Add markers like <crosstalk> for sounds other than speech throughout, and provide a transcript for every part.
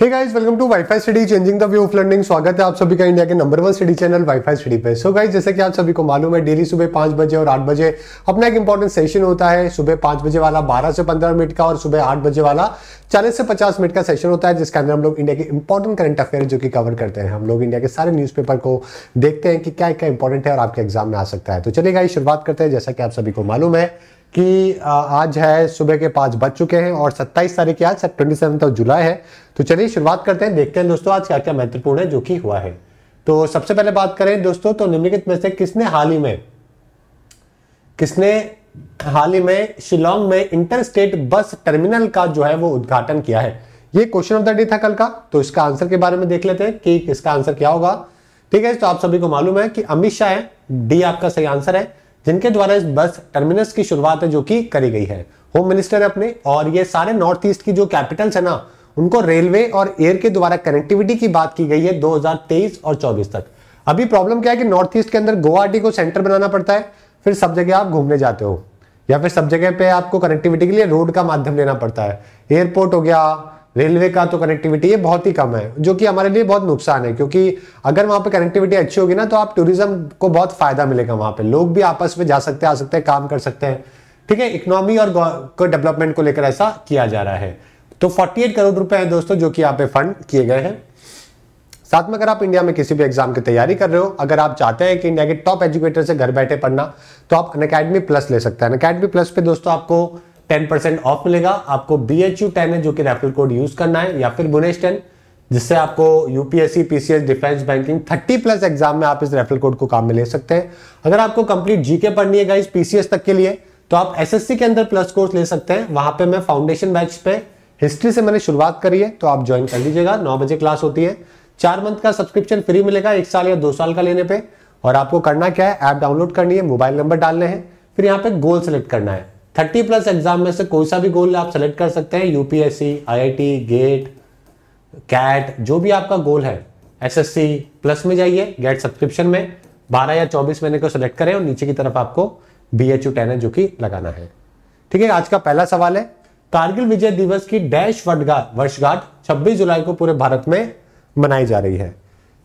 hey guys welcome to WiFi study changing the view of learning स्वागत है आप सभी का इंडिया के number one study channel WiFi study पे सो गाइस जैसे कि आप सभी को मालूम है डेली सुबह पांच बजे और आठ बजे अपना एक इंपॉर्टेंट सेशन होता है सुबह पांच बजे वाला बारह से पंद्रह मिनट का और सुबह आठ बजे वाला चालीस से पचास मिनट का सेशन होता है जिसके अंदर हम लोग इंडिया के इंपॉर्टेंट करंट अफेयर जो कि कवर करते हैं हम लोग इंडिया के सारे न्यूज को देखते हैं कि क्या क्या इंपॉर्टेंट है और आपके एग्जाम में आ सकता है तो चलिए गाइस शुरुआत करते हैं जैसा कि आप सभी को मालूम है कि आज है सुबह के पांच बज चुके हैं और 27 तारीख की आज ट्वेंटी सेवन ऑफ जुलाई है तो चलिए शुरुआत करते हैं देखते हैं दोस्तों आज क्या क्या महत्वपूर्ण है जो कि हुआ है तो सबसे पहले बात करें दोस्तों तो निम्नलिखित में से किसने हाल ही में किसने हाल ही में शिलोंग में इंटर स्टेट बस टर्मिनल का जो है वो उद्घाटन किया है ये क्वेश्चन ऑफ द डे था कल का तो इसका आंसर के बारे में देख लेते हैं कि इसका आंसर क्या होगा ठीक है तो आप सभी को मालूम है कि अमित शाह है डी आपका सही आंसर है जिनके द्वारा इस बस टर्मिनस की शुरुआत है जो कि करी गई है होम मिनिस्टर है अपने और ये सारे नॉर्थ ईस्ट की जो कैपिटल्स है ना उनको रेलवे और एयर के द्वारा कनेक्टिविटी की बात की गई है 2023 और 24 तक अभी प्रॉब्लम क्या है कि नॉर्थ ईस्ट के अंदर गुवाहाटी को सेंटर बनाना पड़ता है फिर सब जगह आप घूमने जाते हो या फिर सब जगह पे आपको कनेक्टिविटी के लिए रोड का माध्यम लेना पड़ता है एयरपोर्ट हो गया रेलवे का तो कनेक्टिविटी ये बहुत ही कम है जो कि हमारे लिए बहुत नुकसान है क्योंकि अगर वहाँ पे कनेक्टिविटी अच्छी होगी ना तो आप टूरिज्म को बहुत फायदा मिलेगा वहाँ पे लोग भी आपस में जा सकते हैं आ सकते हैं काम कर सकते हैं ठीक है इकोनॉमी और डेवलपमेंट को लेकर ऐसा किया जा रहा है तो फोर्टी करोड़ रुपए है दोस्तों जो कि यहाँ पे फंड किए गए हैं साथ में अगर आप इंडिया में किसी भी एग्जाम की तैयारी कर रहे हो अगर आप चाहते हैं कि इंडिया के टॉप एजुकेटर से घर बैठे पढ़ना तो आप अन प्लस ले सकते हैं अन प्लस पे दोस्तों आपको टेन परसेंट ऑफ मिलेगा आपको बी एच यू टेन है जो कि रेफरल कोड यूज करना है या फिर बुनेश टेन जिससे आपको UPSC PCS defence banking 30 plus exam में आप इस रेफरल कोड को काम में ले सकते हैं अगर आपको कंप्लीट जीके पढ़नी है गाइस पीसीएस तक के लिए तो आप एसएससी के अंदर प्लस कोर्स ले सकते हैं वहां पे मैं फाउंडेशन बैच पे हिस्ट्री से मैंने शुरुआत करी है तो आप ज्वाइन कर लीजिएगा नौ बजे क्लास होती है चार मंथ का सब्सक्रिप्शन फ्री मिलेगा एक साल या दो साल का लेने पर और आपको करना क्या है ऐप डाउनलोड करनी है मोबाइल नंबर डालने हैं फिर यहाँ पे गोल सेलेक्ट करना है थर्टी प्लस एग्जाम में से कोई सा भी गोल आप सेलेक्ट कर सकते हैं यूपीएससी आईआईटी गेट कैट जो भी आपका गोल है एसएससी प्लस में जाइए गेट सब्सक्रिप्शन में 12 या 24 महीने को सिलेक्ट करें और नीचे की तरफ आपको बी एच है जो कि लगाना है ठीक है आज का पहला सवाल है कारगिल विजय दिवस की डैश वर्षगांठ छब्बीस जुलाई को पूरे भारत में मनाई जा रही है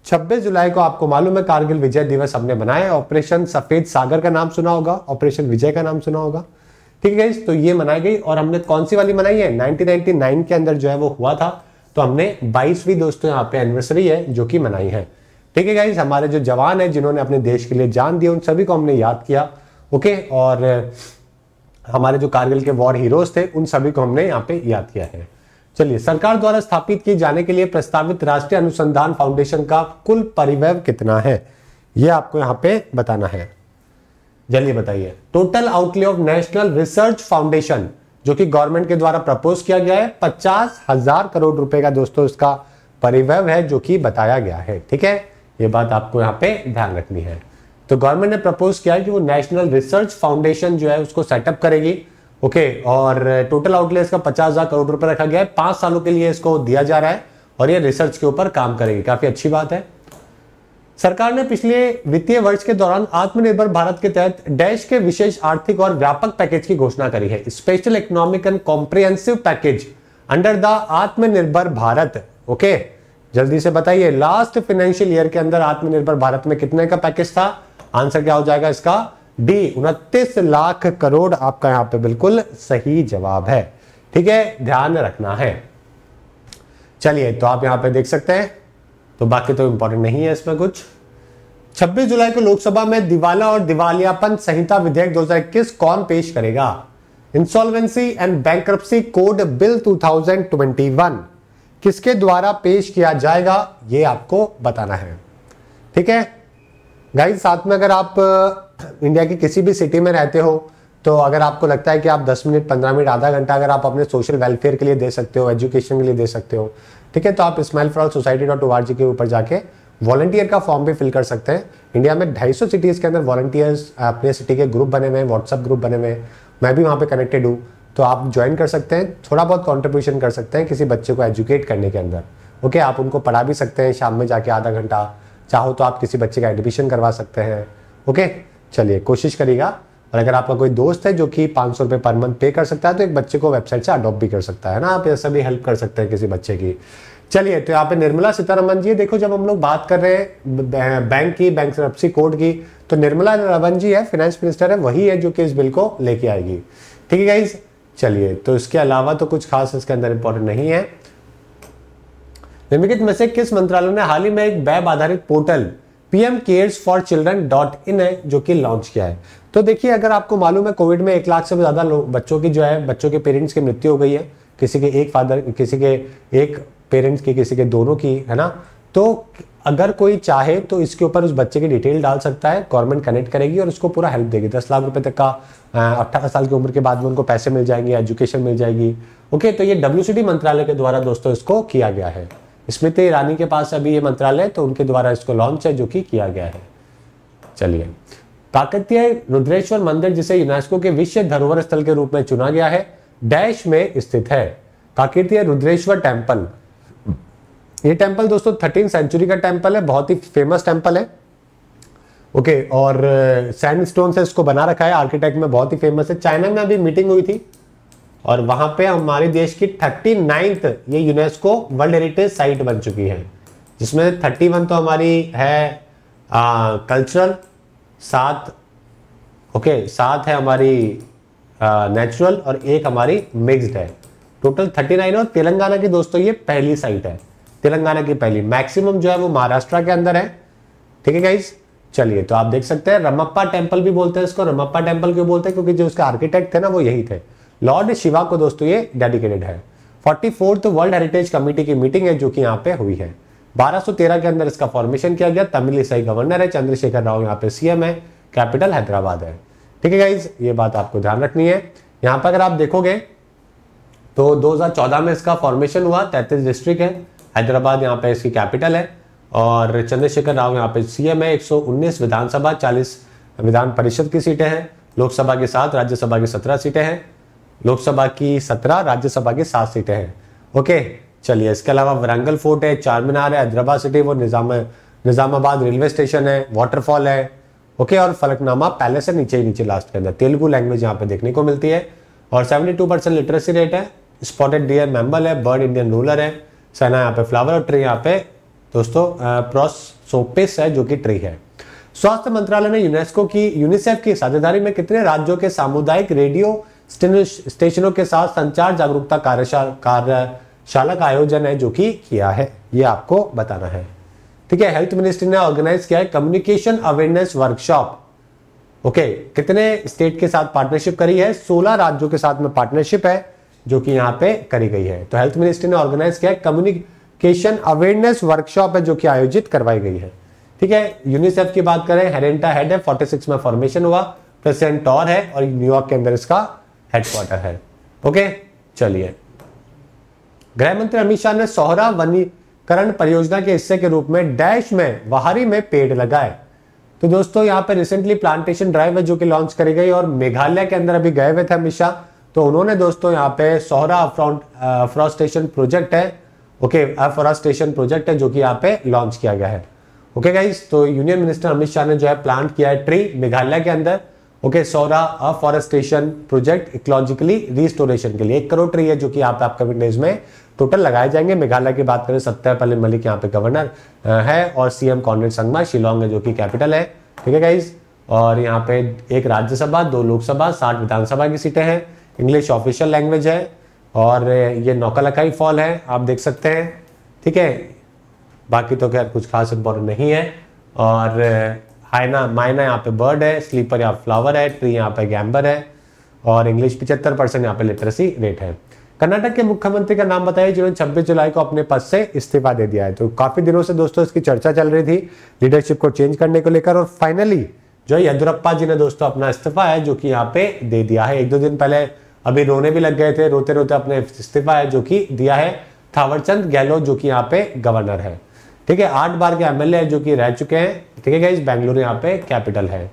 26 जुलाई को आपको मालूम है कारगिल विजय दिवस हमने मनाया ऑपरेशन सफेद सागर का नाम सुना होगा ऑपरेशन विजय का नाम सुना होगा ठीक है तो ये मनाई गई और हमने कौन सी वाली मनाई है 1999 के अंदर जो है वो हुआ था तो हमने 22वीं दोस्तों यहाँ पे एनिवर्सरी है जो कि मनाई है ठीक है गाइज हमारे जो जवान है जिन्होंने अपने देश के लिए जान दी उन सभी को हमने याद किया ओके और हमारे जो कारगिल के वॉर हीरोज थे उन सभी को हमने यहाँ पे याद किया है चलिए सरकार द्वारा स्थापित किए जाने के लिए प्रस्तावित राष्ट्रीय अनुसंधान फाउंडेशन का कुल परिवय कितना है यह आपको यहाँ पे बताना है जल्दी बताइए total outlay of national research foundation जो कि गवर्नमेंट के द्वारा प्रपोज किया गया है पचास हजार करोड़ रुपए का दोस्तों इसका परिवय है जो कि बताया गया है ठीक है ये बात आपको यहाँ पे ध्यान रखनी है तो गवर्नमेंट ने प्रपोज किया है कि वो नेशनल रिसर्च फाउंडेशन जो है उसको सेटअप करेगी ओके और टोटल आउटले इसका पचास हजार करोड़ रुपए रखा गया है पांच सालों के लिए इसको दिया जा रहा है और ये रिसर्च के ऊपर काम करेगी काफी अच्छी बात है सरकार ने पिछले वित्तीय वर्ष के दौरान आत्मनिर्भर भारत के तहत डैश के विशेष आर्थिक और व्यापक पैकेज की घोषणा करी है special economic and comprehensive package under the Atmanirbhar Bharat okay जल्दी से बताइए लास्ट फाइनेंशियल ईयर के अंदर आत्मनिर्भर भारत में कितने का पैकेज था आंसर क्या हो जाएगा इसका डी उनतीस लाख करोड़ आपका यहां पे बिल्कुल सही जवाब है ठीक है ध्यान रखना है चलिए तो आप यहां पे देख सकते हैं तो बाकी तो इंपॉर्टेंट नहीं है इसमें कुछ 26 जुलाई को लोकसभा में दिवाला और दिवालियापन संहिता विधेयक 2021 कौन पेश करेगा insolvency and bank code bill 2021 किसके द्वारा पेश किया जाएगा ये आपको बताना है ठीक है गाइस साथ में अगर आप इंडिया की किसी भी सिटी में रहते हो तो अगर आपको लगता है कि आप 10 मिनट 15 मिनट आधा घंटा अगर आप अपने सोशल वेलफेयर के लिए दे सकते हो एजुकेशन के लिए दे सकते हो ठीक है तो आप smile for society dot O के ऊपर जाके वॉलंटियर का फॉर्म भी फिल कर सकते हैं इंडिया में 250 सिटीज़ के अंदर वॉलंटियर्स अपने सिटी के ग्रुप बने हुए हैं व्हाट्सअप ग्रुप बने हुए हैं मैं भी वहाँ पे कनेक्टेड हूँ तो आप ज्वाइन कर सकते हैं थोड़ा बहुत कॉन्ट्रीब्यूशन कर सकते हैं किसी बच्चे को एजुकेट करने के अंदर ओके आप उनको पढ़ा भी सकते हैं शाम में जाके आधा घंटा चाहो तो आप किसी बच्चे का एडमिशन करवा सकते हैं ओके चलिए कोशिश करिएगा और अगर आपका कोई दोस्त है जो कि पाँच सौ पर मंथ पे कर सकता है तो एक बच्चे को वेबसाइट से अडॉप्ट भी कर सकता है ना आप ऐसा भी हेल्प कर सकते हैं किसी बच्चे की चलिए तो यहाँ पे निर्मला सीतारमन जी देखो जब हम लोग बात कर रहे हैं बैंक की बैंक कोड की तो निर्मला रमन जी है फाइनेंस मिनिस्टर है वही है जो कि इस बिल को लेके आएगी ठीक है गाइज चलिए तो इसके अलावा तो कुछ खास इसके अंदर इंपॉर्टेंट नहीं है निम्नलिखित में से किस मंत्रालय ने हाल ही में एक वेब आधारित portal PM cares for children dot in है जो कि लॉन्च किया है तो देखिए अगर आपको मालूम है कोविड में एक लाख से भी ज़्यादा बच्चों की जो है बच्चों के पेरेंट्स की मृत्यु हो गई है किसी के एक फादर किसी के एक पेरेंट्स की किसी के दोनों की है ना तो अगर कोई चाहे तो इसके ऊपर उस बच्चे की डिटेल डाल सकता है गवर्नमेंट कनेक्ट करेगी और उसको पूरा हेल्प देगी दस लाख रुपए तक का अट्ठारह साल की उम्र के बाद में उनको पैसे मिल जाएंगे एजुकेशन मिल जाएगी ओके तो ये डब्ल्यू मंत्रालय के द्वारा दोस्तों इसको किया गया है स्मृति ईरानी के पास अभी ये मंत्रालय है तो उनके द्वारा इसको लॉन्च है जो कि किया गया है चलिए काकतीय रुद्रेश्वर मंदिर जिसे यूनेस्को के विश्व धरोहर स्थल के रूप में चुना गया है डैश में स्थित है काकतीय रुद्रेश्वर टेम्पल ये टेम्पल दोस्तों थर्टीन सेंचुरी का टेम्पल है बहुत ही फेमस टेम्पल है ओके okay, और सैंड uh, स्टोन से इसको बना रखा है आर्किटेक्ट में बहुत ही फेमस है चाइना में अभी मीटिंग हुई थी और वहां पे हमारे देश की थर्टी नाइन्थ ये यूनेस्को वर्ल्ड हेरिटेज साइट बन चुकी है जिसमें थर्टी वन तो हमारी है आ, कल्चरल सात ओके सात है हमारी नेचुरल और एक हमारी मिक्स्ड है टोटल थर्टी नाइन और तेलंगाना की दोस्तों ये पहली साइट है तेलंगाना की पहली मैक्सिमम जो है वो महाराष्ट्र के अंदर है ठीक है गाइज चलिए तो आप देख सकते हैं रमप्पा टेम्पल भी बोलते हैं इसको रमप्पा टेम्पल क्यों बोलते हैं क्योंकि जो उसके आर्किटेक्ट थे ना वो यही थे लॉर्ड शिवा को दोस्तों ये डेडिकेटेड है forty fourth world heritage committee की मीटिंग है जो कि यहाँ पे हुई है 1213 के अंदर इसका फॉर्मेशन किया गया तमिल ईसाई गवर्नर है चंद्रशेखर राव यहाँ पे सीएम है कैपिटल हैदराबाद है ठीक है गाइज ये बात आपको ध्यान रखनी है यहाँ पर अगर आप देखोगे तो 2014 में इसका फॉर्मेशन हुआ तैतीस डिस्ट्रिक्ट है हैदराबाद यहाँ पे इसकी कैपिटल है और चंद्रशेखर राव यहाँ पे सीएम है 119 विधानसभा 40 विधान परिषद की सीटें हैं लोकसभा के साथ राज्यसभा की 17 सीटें हैं लोकसभा की सत्रह राज्यसभा की सात सीटें हैं ओके चलिए इसके अलावा वरंगल फोर्ट है चार मीनार है हैदराबाद सिटी वो निजाम निजामाबाद रेलवे स्टेशन है वाटरफॉल है ओके और फलकनामा पहले से नीचे ही नीचे लास्ट के अंदर तेलुगु लैंग्वेज यहाँ पे देखने को मिलती है और 72 परसेंट लिटरेसी रेट है स्पॉटेड डियर मैम्बल है बर्ड इंडियन रूलर है सेना यहाँ पे फ्लावर और ट्री यहाँ पे दोस्तों प्रोसोपिस है जो कि ट्री है स्वास्थ्य मंत्रालय ने यूनेस्को की यूनिसेफ की साझेदारी में कितने राज्यों के सामुदायिक रेडियो स्टेशनों के साथ संचार जागरूकता कार्यशाला कार्यशाला का आयोजन है जो कि किया है ये आपको बताना है ठीक है हेल्थ मिनिस्ट्री ने ऑर्गेनाइज किया है कम्युनिकेशन अवेयरनेस वर्कशॉप ओके कितने स्टेट के साथ पार्टनरशिप करी है 16 राज्यों के साथ में पार्टनरशिप है जो कि यहाँ पे करी गई है तो हेल्थ मिनिस्ट्री ने ऑर्गेनाइज किया है कम्युनिकेशन अवेयरनेस वर्कशॉप है जो कि आयोजित करवाई गई है ठीक है यूनिसेफ की बात करें हेरेंटा हेड है फोर्टी में फॉर्मेशन हुआ प्रेसिडेंट टॉर है और न्यूयॉर्क के अंदर इसका हेडक्वार्टर है ओके चलिए गृह मंत्री अमित शाह ने सोहरा वनीकरण परियोजना के हिस्से के रूप में डैश में वहारी में पेड़ लगाए तो दोस्तों यहाँ पर रिसेंटली प्लांटेशन ड्राइव है जो कि लॉन्च करी गई और मेघालय के अंदर अभी गए हुए थे अमित शाह तो उन्होंने दोस्तों यहाँ पे सोहरा अफ्रॉस्टेशन प्रोजेक्ट है ओके अफॉरेस्टेशन प्रोजेक्ट है जो कि यहाँ पे लॉन्च किया गया है ओके गाइस तो यूनियन मिनिस्टर अमित शाह ने जो है प्लांट किया है ट्री मेघालय के अंदर okay Sohra afforestation project ecologically restoration के लिए एक करोड़ ट्री है जो कि आप आपका विंडेज में टोटल लगाए जाएंगे मेघालय की बात करें सत्य पलिन मलिक यहाँ पे गवर्नर है और सीएम कॉन्वेंट संगमा शिलोंग है जो कि कैपिटल है ठीक है गाइज और यहाँ पे एक राज्यसभा दो लोकसभा साठ विधानसभा की सीटें हैं इंग्लिश ऑफिशियल लैंग्वेज है और ये नौकालकाई फॉल है आप देख सकते हैं ठीक है बाकी तो खैर कुछ खास इम्पोर्टेंट नहीं है और हाइना माइना यहाँ पे बर्ड है स्लीपर यहाँ फ्लावर है ट्री यहाँ पे गैम्बर है और इंग्लिश पिछहत्तर परसेंट यहाँ पे लिटरेसी रेट है कर्नाटक के मुख्यमंत्री का नाम बताइए जिन्होंने छब्बीस जुलाई को अपने पद से इस्तीफा दे दिया है तो काफी दिनों से दोस्तों इसकी चर्चा चल रही थी लीडरशिप को चेंज करने को लेकर और फाइनली जो येदुरप्पा जी ने दोस्तों अपना इस्तीफा है जो कि यहाँ पे दे दिया है एक दो दिन पहले अभी रोने भी लग गए थे रोते रोते अपने इस्तीफा है जो कि दिया है थावरचंद गहलोत जो कि यहाँ पे गवर्नर है ठीक है आठ बार के एमएलए जो कि रह चुके हैं ठीक है गाइज बेंगलुरु यहाँ पे कैपिटल है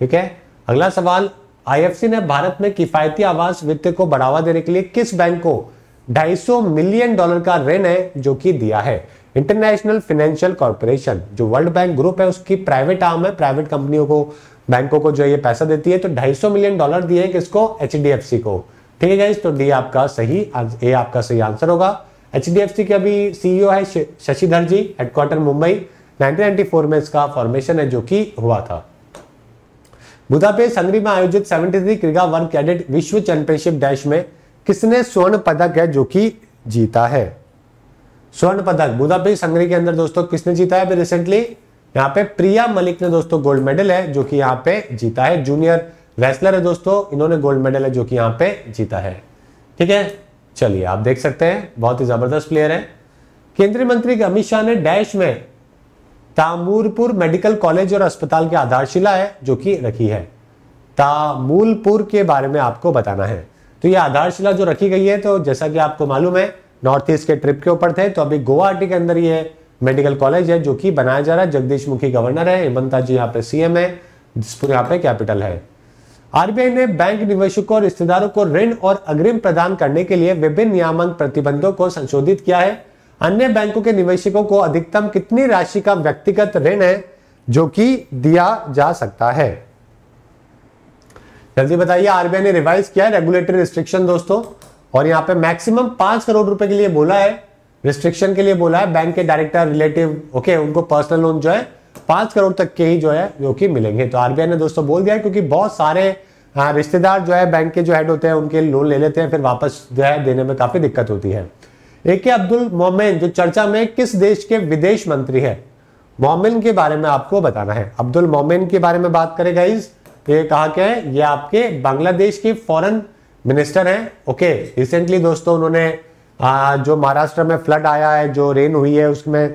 ठीक है अगला सवाल आईएफसी ने भारत में किफायती आवास वित्त को बढ़ावा देने के लिए किस बैंक को 250 मिलियन डॉलर का ऋण है जो कि दिया है इंटरनेशनल फाइनेंशियल कॉर्पोरेशन जो वर्ल्ड बैंक ग्रुप है उसकी प्राइवेट आर्म है प्राइवेट कंपनियों को बैंकों को जो ये पैसा देती है तो 250 मिलियन डॉलर दिए किसको एच को ठीक है गाइज तो डी आपका सही ए आपका सही आंसर होगा एच डी एफ सी के अभी सीईओ है शशिधर जी हेडक्वार्टर मुंबई 1994 में इसका फॉर्मेशन है जो कि हुआ था बुदापेस्ट हंगरी में आयोजित 73 क्रीडा वर्ग कैडेट विश्व चैंपियनशिप डैश में किसने स्वर्ण पदक है जो कि जीता है स्वर्ण पदक बुदापेस्ट हंगरी के अंदर दोस्तों किसने जीता है रिसेंटली यहाँ पे प्रिया मलिक ने दोस्तों गोल्ड मेडल है जो कि यहाँ पे जीता है जूनियर रेसलर है दोस्तों इन्होंने गोल्ड मेडल है जो कि यहाँ पे जीता है ठीक है चलिए आप देख सकते हैं बहुत ही जबरदस्त प्लेयर है केंद्रीय मंत्री अमित शाह ने डैश में तामूरपुर मेडिकल कॉलेज और अस्पताल की आधारशिला है जो कि रखी है तामूलपुर के बारे में आपको बताना है तो ये आधारशिला जो रखी गई है तो जैसा कि आपको मालूम है नॉर्थ ईस्ट के ट्रिप के ऊपर थे तो अभी गुवाहाटी के अंदर ये मेडिकल कॉलेज है जो कि बनाया जा रहा है जगदीश मुखी गवर्नर है हेमंता जी यहाँ पे सीएम है जिसपुर यहाँ पे कैपिटल है आरबीआई ने बैंक निवेशकों और रिश्तेदारों को ऋण और अग्रिम प्रदान करने के लिए विभिन्न नियामक प्रतिबंधों को संशोधित किया है अन्य बैंकों के निवेशकों को अधिकतम कितनी राशि का व्यक्तिगत ऋण है जो कि दिया जा सकता है जल्दी बताइए आरबीआई ने रिवाइज किया है रेगुलेटरी रिस्ट्रिक्शन दोस्तों और यहाँ पे मैक्सिमम पांच करोड़ रुपए के लिए बोला है रिस्ट्रिक्शन के लिए बोला है बैंक के डायरेक्टर रिलेटिव ओके उनको पर्सनल लोन जो है पांच करोड़ तक के ही जो है जो कि मिलेंगे तो आरबीआई ने दोस्तों बोल दिया क्योंकि बहुत सारे हाँ, रिश्तेदार जो है बैंक के जो हेड होते हैं उनके लोन ले लेते हैं फिर वापस जो है देने में काफी दिक्कत होती है ए के अब्दुल मोमिन जो चर्चा में किस देश के विदेश मंत्री है मोमिन के बारे में आपको बताना है अब्दुल मोमिन के बारे में बात करें गाइज ये कहा क्या है ये आपके बांग्लादेश के फॉरेन मिनिस्टर हैं ओके रिसेंटली दोस्तों उन्होंने हाँ, जो महाराष्ट्र में फ्लड आया है जो रेन हुई है उसमें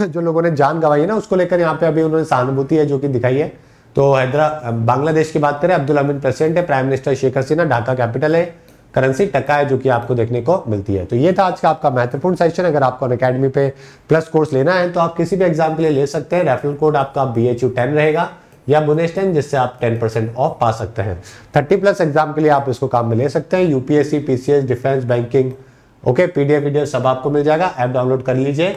<laughs> जो लोगों ने जान गंवाई है ना उसको लेकर यहाँ पे अभी उन्होंने सहानुभूति है जो कि दिखाई है तो हैदरा बांग्लादेश की बात करें अब्दुल अमीन प्रेसिडेंट है prime minister Sheikh Hasina Dhaka capital है करेंसी टका है जो कि आपको देखने को मिलती है तो ये था आज का आपका महत्वपूर्ण सेशन अगर आपको अकेडमी पे प्लस कोर्स लेना है तो आप किसी भी एग्जाम के लिए ले सकते हैं रेफरल कोड आपका बी एच रहेगा या बुनेश टेन जिससे आप टेन परसेंट ऑफ पा सकते हैं थर्टी प्लस एग्जाम के लिए आप इसको काम में ले सकते हैं UPSC PCS defence banking okay PDF video सब आपको मिल जाएगा ऐप डाउनलोड कर लीजिए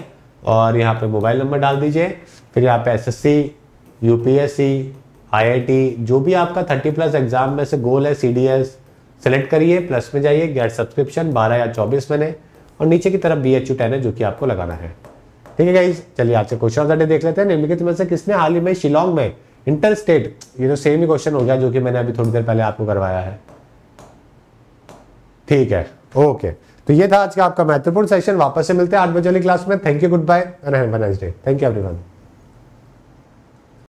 और यहाँ पे मोबाइल नंबर डाल दीजिए फिर यहाँ पे एसएससी यूपीएससी आईआईटी जो भी आपका थर्टी प्लस एग्जाम में से गोल है सीडीएस सेलेक्ट करिए प्लस में जाइए गेट सब्सक्रिप्शन बारह या चौबीस महीने और नीचे की तरफ बी एच टेन है जो कि आपको लगाना है ठीक है चलिए आपसे क्वेश्चन ऑफ देख लेते हैं निम्नलिखित में से किसने हाल ही में शिलोंग में इंटर स्टेट ये तो सेम ही क्वेश्चन हो गया जो कि मैंने अभी थोड़ी देर पहले आपको करवाया है ठीक है ओके तो ये था आज का आपका महत्वपूर्ण सेशन वापस से मिलते हैं आठ बजे वाली क्लास में thank you good bye and have nice day thank you everyone